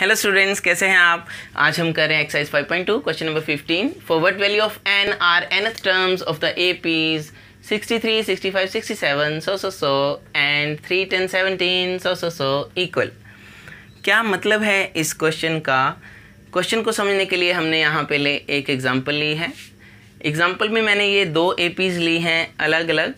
Hello students कैसे हैं आप आज हम कर रहे हैं exercise 5.2 question number 15 forward value of N R N terms of the A Ps 63, 65, 67, so so so and 3, 10, 17, so so so equal क्या मतलब है इस क्वेश्चन का क्वेश्चन को समझने के लिए हमने यहाँ पहले एक एग्जाम्पल ली है एग्जाम्पल में मैंने ये दो ए पीज ली हैं अलग अलग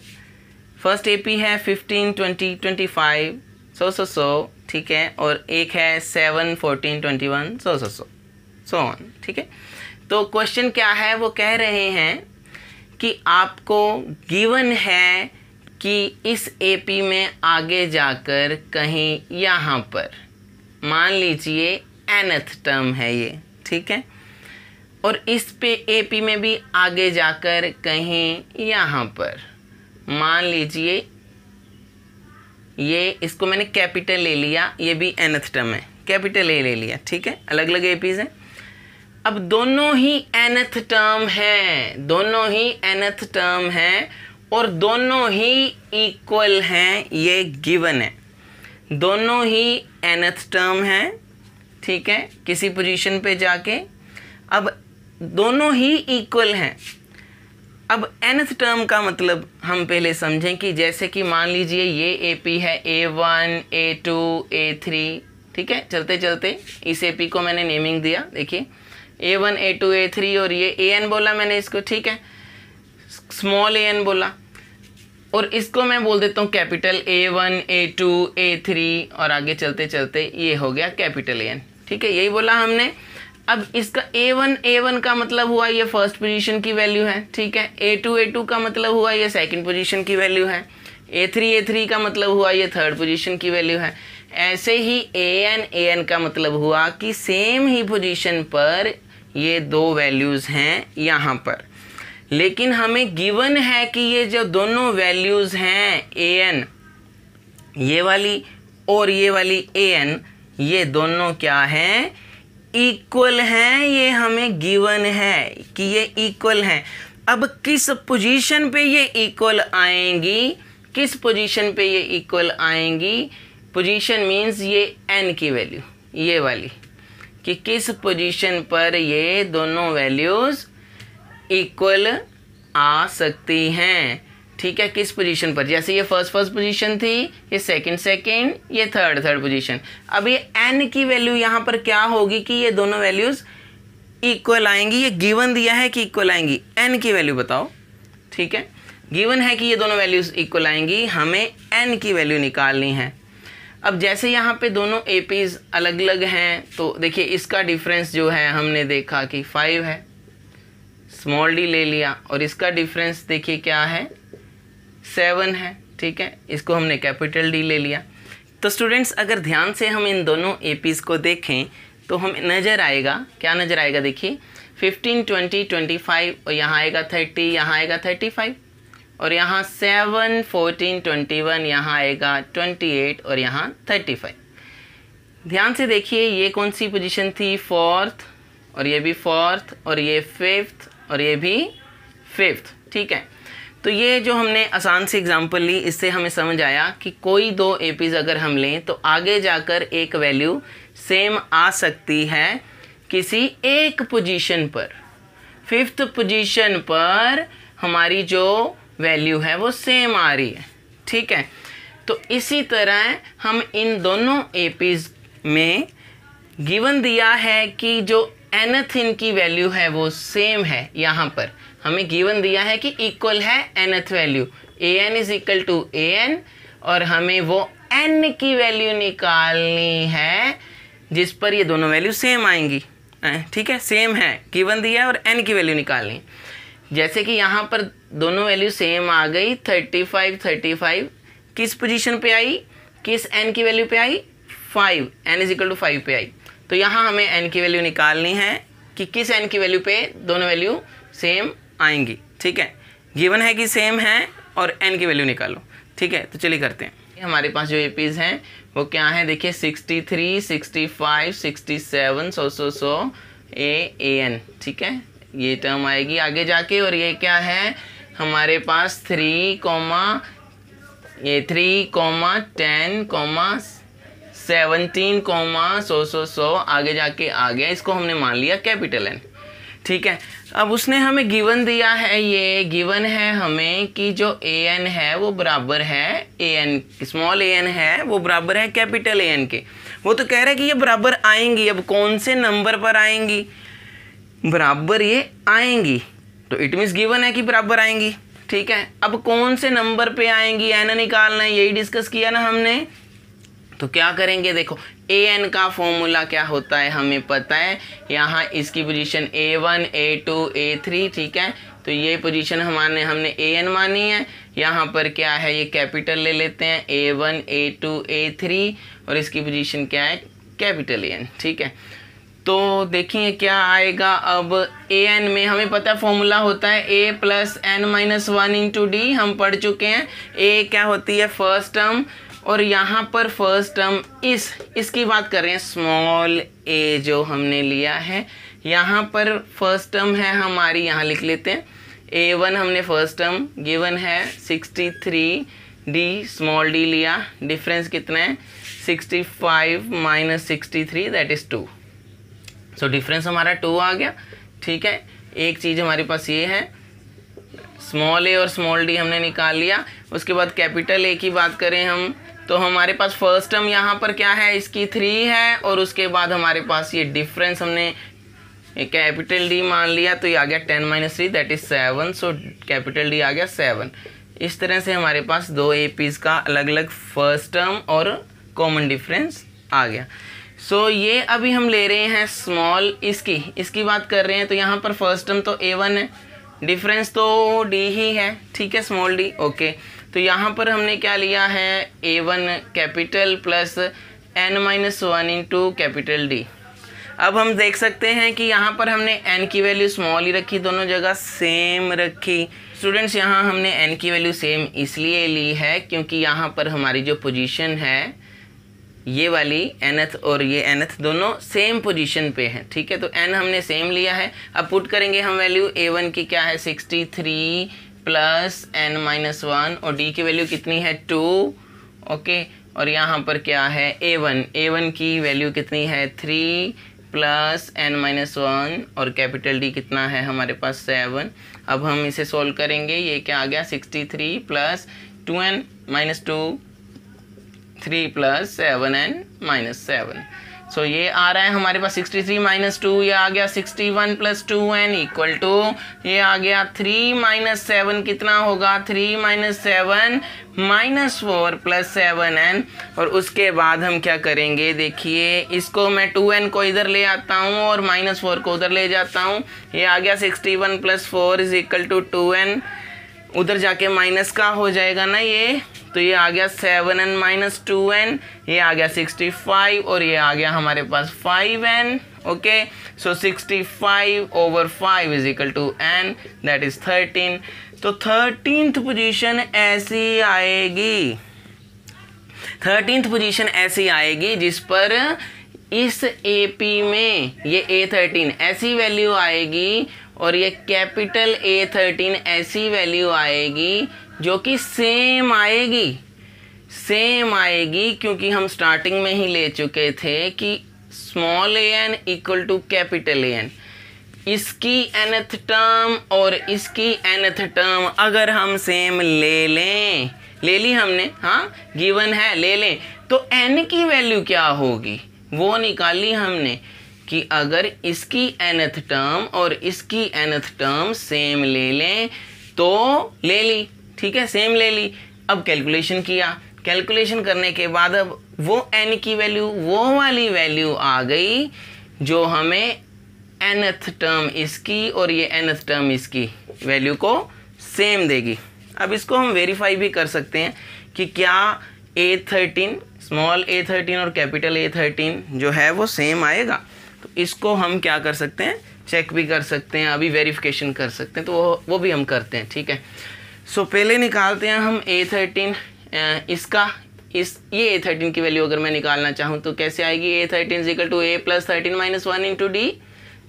फर्स्ट ए पी है fifteen twenty twenty five so so so ठीक है और एक है seven fourteen twenty one so so so so on ठीक है तो क्वेश्चन क्या है वो कह रहे हैं कि आपको गिवन है कि इस एपी में आगे जाकर कहीं यहाँ पर मान लीजिए एनथ टर्म है ये ठीक है और इस पे एपी में भी आगे जाकर कहीं यहाँ पर मान लीजिए ये इसको मैंने कैपिटल ले लिया ये भी एनथ टर्म है कैपिटल ए ले लिया ठीक है अलग अलग ए पीज हैं अब दोनों ही एनथ टर्म है दोनों ही एनथ टर्म है और दोनों ही इक्वल हैं ये गिवन है दोनों ही एनथ टर्म हैं ठीक है किसी पोजीशन पे जाके अब दोनों ही इक्वल हैं अब nth टर्म का मतलब हम पहले समझें कि जैसे कि मान लीजिए ये ए पी है A one A two A three ठीक है चलते चलते इस ए पी को मैंने नेमिंग दिया देखिए A one A two A three और ये ए एन बोला मैंने इसको ठीक है स्मॉल ए एन बोला और इसको मैं बोल देता हूँ capital A one A two A three और आगे चलते चलते ये हो गया कैपिटल ए एन ठीक है यही बोला हमने अब इसका ए वन ए वन का मतलब हुआ ये फर्स्ट पोजीशन की वैल्यू है ठीक है ए टू ए टू का मतलब हुआ ये सेकंड पोजीशन की वैल्यू है ए थ्री ए थ्री का मतलब हुआ ये थर्ड पोजीशन की वैल्यू है ऐसे ही ए एन ए एन का मतलब हुआ कि सेम ही पोजीशन पर ये दो वैल्यूज़ हैं यहाँ पर लेकिन हमें गिवन है कि ये जो दोनों वैल्यूज़ हैं ए एन ये वाली और ये वाली ए एन ये दोनों क्या हैं इक्वल हैं ये हमें गिवन है कि ये इक्वल हैं अब किस पोजीशन पे ये इक्वल आएंगी किस पोजीशन पे ये इक्वल आएंगी पोजीशन मींस ये एन की वैल्यू ये वाली कि किस पोजीशन पर ये दोनों वैल्यूज़ इक्वल आ सकती हैं ठीक है किस पोजीशन पर जैसे ये फर्स्ट फर्स्ट पोजीशन थी ये सेकंड सेकंड ये थर्ड थर्ड पोजीशन अब ये एन की वैल्यू यहाँ पर क्या होगी कि ये दोनों वैल्यूज़ इक्वल आएंगी ये गिवन दिया है कि इक्वल आएंगी एन की वैल्यू बताओ ठीक है गिवन है कि ये दोनों वैल्यूज़ इक्वल आएंगी हमें एन की वैल्यू निकालनी है अब जैसे यहाँ पे दोनों ए पीज अलग अलग हैं तो देखिए इसका डिफरेंस जो है हमने देखा कि फाइव है स्मॉल डी ले लिया और इसका डिफरेंस देखिए क्या है सेवन है ठीक है इसको हमने कैपिटल डी ले लिया तो स्टूडेंट्स अगर ध्यान से हम इन दोनों ए को देखें तो हम नज़र आएगा क्या नज़र आएगा देखिए फिफ्टीन ट्वेंटी ट्वेंटी फाइव और यहाँ आएगा थर्टी यहाँ आएगा थर्टी फाइव और यहाँ सेवन फोर्टीन ट्वेंटी वन यहाँ आएगा ट्वेंटी एट और यहाँ थर्टी फाइव ध्यान से देखिए ये कौन सी पोजीशन थी फोर्थ और ये भी फोर्थ और ये फिफ्थ और ये भी फिफ्थ ठीक है तो ये जो हमने आसान सी एग्जांपल ली इससे हमें समझ आया कि कोई दो ए अगर हम लें तो आगे जाकर एक वैल्यू सेम आ सकती है किसी एक पोजीशन पर फिफ्थ पोजीशन पर हमारी जो वैल्यू है वो सेम आ रही है ठीक है तो इसी तरह हम इन दोनों ए में गिवन दिया है कि जो एनथ इनकी वैल्यू है वो सेम है यहाँ पर हमें गिवन दिया है कि इक्वल है nth value A N is equal to A N और हमें वो एन की वैल्यू निकालनी है जिस पर ये दोनों वैल्यू सेम आएंगी ठीक है सेम है गिवन दिया है और एन की वैल्यू निकालनी जैसे कि यहाँ पर दोनों वैल्यू सेम आ गई थर्टी फाइव थर्टी फाइव किस पोजीशन पे आई किस एन की वैल्यू पे आई five N is equal to five पे आई तो यहाँ हमें एन की वैल्यू निकालनी है कि किस एन की वैल्यू पे दोनों वैल्यू सेम आएंगी ठीक है गिवन है कि सेम है और एन की वैल्यू निकालो ठीक है तो चलिए करते हैं हमारे पास जो ए पीज हैं वो क्या है देखिए 63, 65, 67, सौ सौ सौ ए ए एन ठीक है ये टर्म आएगी आगे जाके और ये क्या है हमारे पास थ्री कॉमा ये three comma ten comma seventeen comma so so सौ आगे जाके आ गया इसको हमने मान लिया कैपिटल एन ठीक है अब उसने हमें गिवन दिया है ये गिवन है हमें कि जो ए एन है वो बराबर है A N small A N है वो बराबर है कैपिटल ए एन के वो तो कह रहे हैं कि ये बराबर आएंगी अब कौन से नंबर पर आएंगी बराबर ये आएंगी तो इट मीन्स गिवन है कि बराबर आएंगी ठीक है अब कौन से नंबर पे आएंगी एन निकालना है यही डिस्कस किया ना हमने तो क्या करेंगे देखो ए एन का फॉर्मूला क्या होता है हमें पता है यहाँ इसकी position A one A two A three ठीक है तो ये पोजीशन हमारे हमने ए एन मानी है यहाँ पर क्या है ये कैपिटल ले लेते हैं A one A two A three और इसकी पोजीशन क्या है कैपिटल ए एन ठीक है तो देखिए क्या आएगा अब ए एन में हमें पता है फॉर्मूला होता है A plus N minus one into D हम पढ़ चुके हैं ए क्या होती है फर्स्ट टर्म और यहाँ पर फर्स्ट टर्म इस इसकी बात करें स्मॉल ए जो हमने लिया है यहाँ पर फर्स्ट टर्म है हमारी यहाँ लिख लेते हैं ए वन हमने फर्स्ट टर्म गिवन है sixty three D small D लिया डिफरेंस कितना है sixty five minus sixty three that is two so difference हमारा टू आ गया ठीक है एक चीज़ हमारे पास ये है स्मॉल ए और स्मॉल डी हमने निकाल लिया उसके बाद कैपिटल ए की बात करें हम तो हमारे पास फर्स्ट टर्म यहाँ पर क्या है इसकी थ्री है और उसके बाद हमारे पास ये डिफरेंस हमने कैपिटल डी मान लिया तो ये आ गया ten minus three that is seven so capital D आ गया सेवन इस तरह से हमारे पास दो ए पीज का अलग अलग फर्स्ट टर्म और कॉमन डिफरेंस आ गया सो so, ये अभी हम ले रहे हैं स्मॉल इसकी इसकी बात कर रहे हैं तो यहाँ पर फर्स्ट टर्म तो ए वन है डिफरेंस तो डी ही है ठीक है स्मॉल डी ओके okay. तो यहाँ पर हमने क्या लिया है A one capital plus N minus one to capital D अब हम देख सकते हैं कि यहाँ पर हमने एन की वैल्यू स्मॉल ही रखी दोनों जगह सेम रखी स्टूडेंट्स यहाँ हमने एन की वैल्यू सेम इसलिए ली है क्योंकि यहाँ पर हमारी जो पोजीशन है ये वाली एनथ और ये एनथ दोनों सेम पोजीशन पे हैं ठीक है तो एन हमने सेम लिया है अब पुट करेंगे हम वैल्यू ए वन की क्या है sixty three plus N minus one और डी की वैल्यू कितनी है टू ओके और यहाँ पर क्या है ए वन ए वन की वैल्यू कितनी है three plus N minus one और कैपिटल डी कितना है हमारे पास सेवन अब हम इसे सॉल्व करेंगे ये क्या आ गया sixty three plus two N minus two three plus seven N minus seven so ये आ रहा है हमारे पास 63 थ्री माइनस टू ये आ गया 61 one plus two N equal to ये आ गया 3 माइनस सेवन कितना होगा 3 minus seven minus four plus seven N और उसके बाद हम क्या करेंगे देखिए इसको मैं टू एन को इधर ले आता हूँ और माइनस फोर को उधर ले जाता हूँ ये आ गया 61 one plus four is equal to two N उधर जाके माइनस का हो जाएगा ना ये तो ये आ गया seven N minus two N ये आ गया सिक्सटी फाइव और ये आ गया हमारे पास five N okay so sixty five over five is equal to N that is thirteen तो थर्टीनथ पोजीशन ऐसी आएगी थर्टीनथ पोजीशन ऐसी आएगी जिस पर इस ए पी में ये ए थर्टीन ऐसी वैल्यू आएगी और ये कैपिटल ए थर्टीन ऐसी वैल्यू आएगी जो कि सेम आएगी सेम आएगी क्योंकि हम स्टार्टिंग में ही ले चुके थे कि small A N equal to capital A N इसकी एनथ टर्म और इसकी एनथ टर्म अगर हम सेम ले लें ले ली हमने हाँ गिवन है ले लें तो एन की वैल्यू क्या होगी वो निकाली हमने कि अगर इसकी एनथ टर्म और इसकी एनथ टर्म सेम ले लें तो ले ली ठीक है सेम ले ली अब कैलकुलेशन किया कैलकुलेशन करने के बाद अब वो एन की वैल्यू वो वाली वैल्यू आ गई जो हमें एनथ टर्म इसकी और ये एनथ टर्म इसकी वैल्यू को सेम देगी अब इसको हम वेरीफाई भी कर सकते हैं कि क्या A thirteen small A thirteen और कैपिटल ए थर्टीन जो है वो सेम आएगा तो इसको हम क्या कर सकते हैं चेक भी कर सकते हैं अभी वेरिफिकेशन कर सकते हैं तो वो वो भी हम करते हैं ठीक है सो so, पहले निकालते हैं हम ए थर्टीन इसका इस ये ए थर्टीन की वैल्यू अगर मैं निकालना चाहूँ तो कैसे आएगी A thirteen equal to A plus thirteen minus one into D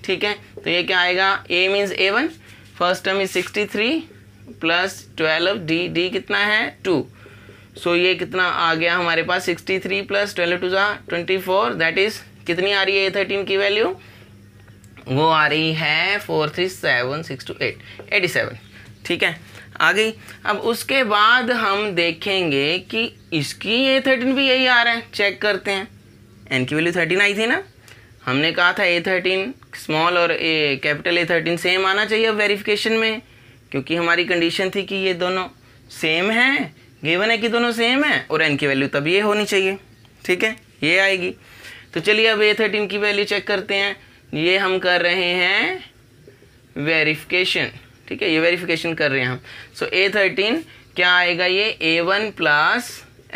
ठीक है तो ये क्या आएगा A means A one first term is sixty three plus twelve D D कितना है टू सो so, ये कितना आ गया हमारे पास sixty three plus twelve two ज़ा ट्वेंटी फोर दैट इज़ कितनी आ रही है ए थर्टीन की वैल्यू वो आ रही है four three seven six two eight eighty seven ठीक है आ गई अब उसके बाद हम देखेंगे कि इसकी ए थर्टीन भी यही आ रहा है चेक करते हैं एन की वैल्यू थर्टीन आई थी ना हमने कहा था ए थर्टीन स्मॉल और a capital A thirteen same आना चाहिए अब वेरीफिकेशन में क्योंकि हमारी कंडीशन थी कि ये दोनों सेम है गिवन है कि दोनों सेम है और एन की वैल्यू तब ये होनी चाहिए ठीक है ये आएगी तो चलिए अब ए थर्टीन की वैल्यू चेक करते हैं ये हम कर रहे हैं वेरिफिकेशन ठीक है ये वेरिफिकेशन कर रहे हैं हम सो ए थर्टीन क्या आएगा ये a one plus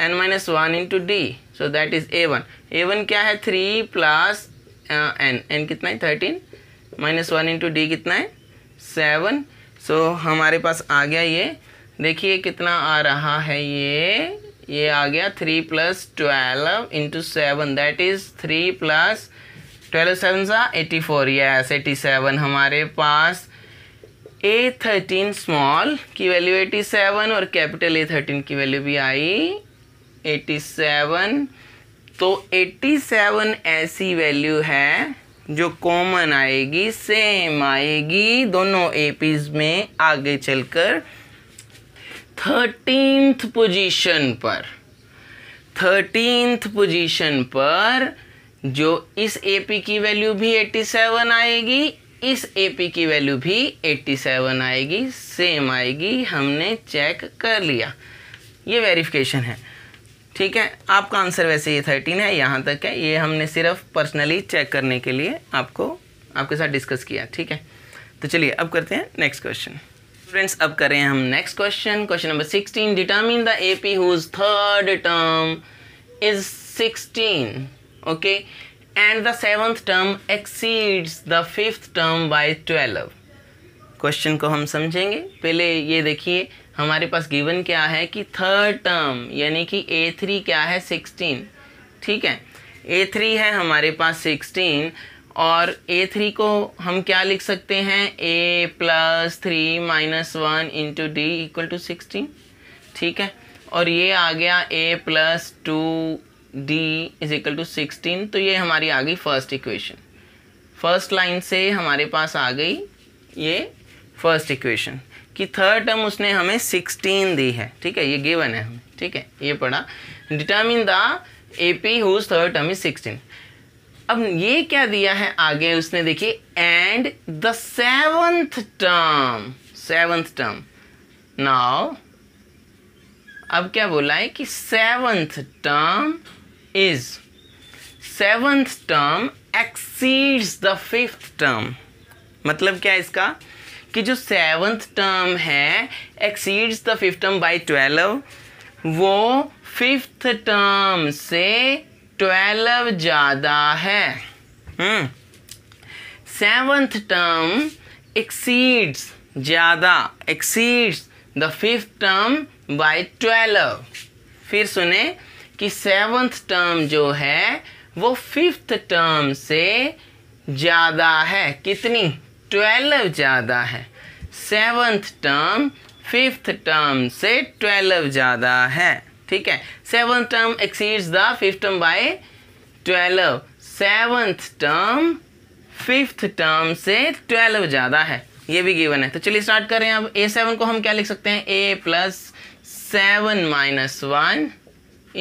N minus one into d so that is a one A one क्या है थ्री प्लस एन एन कितना है thirteen minus one into d कितना है सेवन सो so, हमारे पास आ गया ये देखिए कितना आ रहा है ये ये आ गया three plus twelve into seven that is three plus twelve seven सा eighty four yes eighty seven हमारे पास ए थर्टीन स्मॉल की वैल्यू एटी सेवन और कैपिटल ए थर्टीन की वैल्यू भी आई एटी सेवन तो एटी सेवन ऐसी वैल्यू है जो कॉमन आएगी सेम आएगी दोनों ए पीज में आगे चलकर थर्टींथ पोजीशन पर थर्टींथ पोजीशन पर जो इस एपी की वैल्यू भी 87 आएगी इस ए पी की वैल्यू भी 87 आएगी सेम आएगी हमने चेक कर लिया ये वेरिफिकेशन है ठीक है आपका आंसर वैसे ये थर्टीन है यहाँ तक है ये हमने सिर्फ पर्सनली चेक करने के लिए आपको आपके साथ डिस्कस किया ठीक है तो चलिए अब करते हैं नेक्स्ट क्वेश्चन फ्रेंड्स अब करें हम next question question number sixteen determine the A P whose third term is sixteen okay and the seventh term exceeds the fifth term by 12 question को हम समझेंगे पहले ये देखिए हमारे पास गिवन क्या है कि थर्ड टर्म यानी कि ए थ्री क्या है सिक्सटीन ठीक है ए थ्री है हमारे पास सिक्सटीन और ए थ्री को हम क्या लिख सकते हैं a plus three minus one into d equal to sixteen ठीक है और ये आ गया a plus two d is equal to sixteen तो ये हमारी आ गई फर्स्ट इक्वेशन फर्स्ट लाइन से हमारे पास आ गई ये फर्स्ट इक्वेशन कि थर्ड टर्म उसने हमें सिक्सटीन दी है ठीक है ये गिवन है हमें ठीक है ये पढ़ा determine the A P whose third term is sixteen अब ये क्या दिया है आगे उसने देखिए and the seventh term seventh term now अब क्या बोला है कि seventh term is seventh term exceeds the fifth term मतलब क्या इसका कि जो सेवंथ टर्म है exceeds the fifth term by twelve वो फिफ्थ टर्म से ट्वेल्व ज़्यादा है सेवन्थ टर्म एक्सीड्स ज़्यादा exceeds the fifth term by twelve फिर सुने कि सेवंथ टर्म जो है वो फिफ्थ टर्म से ज़्यादा है कितनी ट्वेल्व ज़्यादा है सेवंथ टर्म फिफ्थ टर्म से ट्वेल्व ज़्यादा है ठीक है seventh term exceeds the fifth term by twelve seventh term fifth term से ट्वेल्व ज़्यादा है ये भी गिवन है तो चलिए स्टार्ट कर रहे हैं अब ए सेवन को हम क्या लिख सकते हैं a plus seven minus one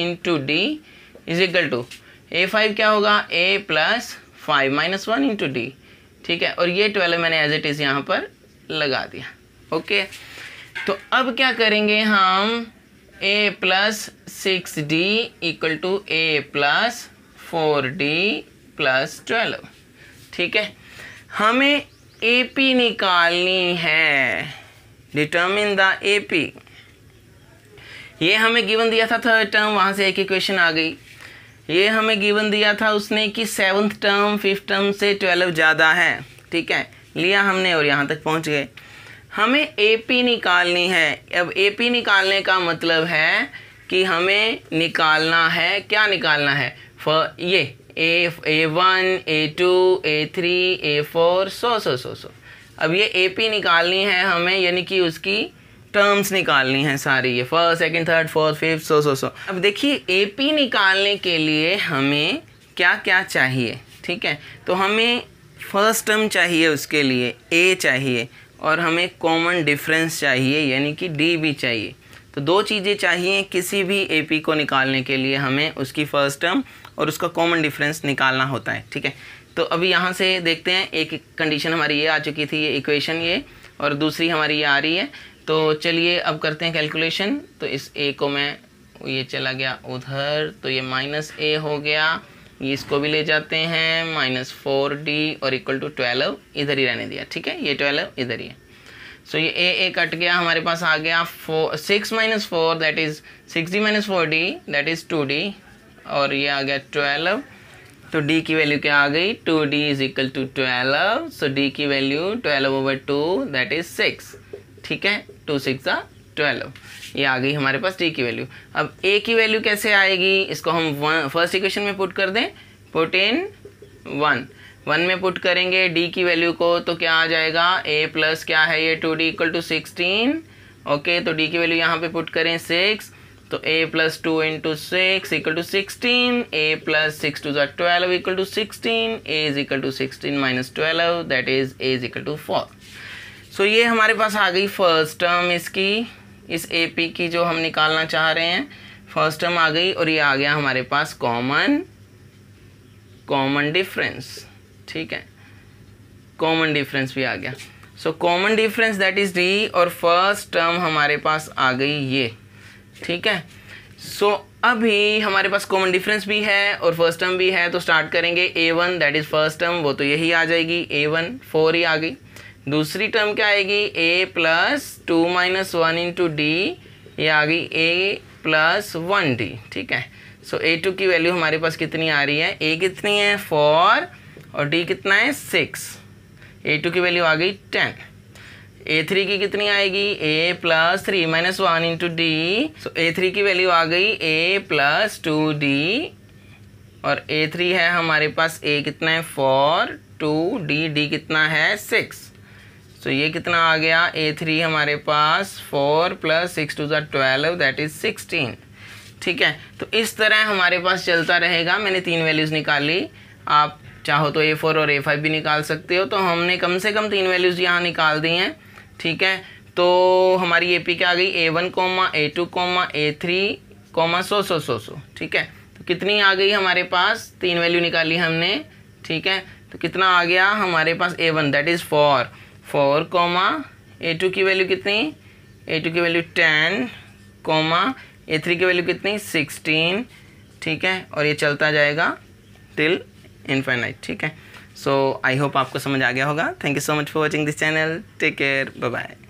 into d is equal to a five क्या होगा a plus five minus one into D ठीक है और ये ट्वेल्व मैंने एज इट इज़ यहाँ पर लगा दिया ओके तो अब क्या करेंगे हम a plus six d equal to A plus four d plus twelve ठीक है हमें ए पी निकालनी है डिटर्मिन द ए पी ये हमें गिवन दिया था थर्ड टर्म वहाँ से एक ही क्वेश्चन आ गई ये हमें गिवन दिया था उसने कि सेवन्थ टर्म फिफ्थ टर्म से ट्वेल्व ज़्यादा है ठीक है लिया हमने और यहाँ तक पहुँच गए हमें पी निकालनी है अब पी निकालने का मतलब है कि हमें निकालना है क्या निकालना है फ ये a a one A two A three a four so so so so अब ये पी निकालनी है हमें यानी कि उसकी टर्म्स निकालनी है सारी ये first second third fourth fifth so so so अब देखिए एपी निकालने के लिए हमें क्या क्या चाहिए ठीक है तो हमें फर्स्ट टर्म चाहिए उसके लिए ए चाहिए और हमें कॉमन डिफरेंस चाहिए यानी कि डी भी चाहिए तो दो चीज़ें चाहिए किसी भी पी को निकालने के लिए हमें उसकी फर्स्ट टर्म और उसका कॉमन डिफरेंस निकालना होता है ठीक है तो अभी यहाँ से देखते हैं एक कंडीशन हमारी ये आ चुकी थी ये इक्वेशन ये और दूसरी हमारी ये आ रही है तो चलिए अब करते हैं कैलकुलेशन तो इस ए को मैं ये चला गया उधर तो ये माइनस ए हो गया ये इसको भी ले जाते हैं माइनस फोर डी और इक्वल टू ट्वेल्व इधर ही रहने दिया ठीक है ये ट्वेल्व इधर ही है सो ये ए ए कट गया हमारे पास आ गया four six minus four that is six d minus four d that is two d और ये आ गया ट्वेल्व तो d की वैल्यू क्या आ गई two d is equal to twelve so d की value twelve over two that is six ठीक है टू सिक्स ज़ा ट्वेल्व ये आ गई हमारे पास डी की वैल्यू अब ए की वैल्यू कैसे आएगी इसको हम फर्स्ट इक्वेशन में पुट कर दें पुट इन वन वन में पुट करेंगे डी की वैल्यू को तो क्या आ जाएगा ए प्लस क्या है ये two d equal to sixteen okay तो डी की वैल्यू यहाँ पे पुट करें सिक्स तो a plus two into six equal to sixteen a plus six two ज़ा twelve equal to sixteen a is equal to sixteen minus twelve that is a is equal to four so ये हमारे पास आ गई first term इसकी इस A P की जो हम निकालना चाह रहे हैं फर्स्ट टर्म आ गई और ये आ गया हमारे पास कॉमन कॉमन डिफरेंस ठीक है कॉमन डिफरेंस भी आ गया so common difference that is d और फर्स्ट टर्म हमारे पास आ गई ये ठीक है सो so, अभी हमारे पास कॉमन डिफरेंस भी है और फर्स्ट टर्म भी है तो स्टार्ट करेंगे a one that is first term वो तो यही आ जाएगी ए वन फोर ही आ गई दूसरी टर्म क्या आएगी a plus two minus one into d ये आ गई ए प्लस वन डी ठीक है सो ए टू की वैल्यू हमारे पास कितनी आ रही है ए कितनी है फोर और डी कितना है सिक्स ए टू की वैल्यू आ गई टेन ए थ्री की कितनी आएगी a plus three minus one into d so a three की वैल्यू आ गई ए प्लस टू डी और ए थ्री है हमारे पास ए कितना है फोर टू डी डी कितना है सिक्स सो तो ये कितना आ गया ए थ्री हमारे पास फोर प्लस सिक्स टू ज़ा ट्वेल्व दैट इज़ सिक्सटीन ठीक है तो इस तरह हमारे पास चलता रहेगा मैंने तीन वैल्यूज़ निकाली आप चाहो तो ए फोर और ए फाइव भी निकाल सकते हो तो हमने कम से कम तीन वैल्यूज़ यहाँ निकाल दी हैं ठीक है तो हमारी ए पी क्या आ गई a one comma a two comma a three comma so so so so ठीक है तो कितनी आ गई हमारे पास तीन वैल्यू निकाली हमने ठीक है तो कितना आ गया हमारे पास a one that is four four comma a two की वैल्यू कितनी ए टू की value ten comma a three की वैल्यू कितनी सिक्सटीन ठीक है और ये चलता जाएगा टिल इन्फेनाइट ठीक है सो आई होप आपको समझ आ गया होगा thank you so much for watching this channel take care bye bye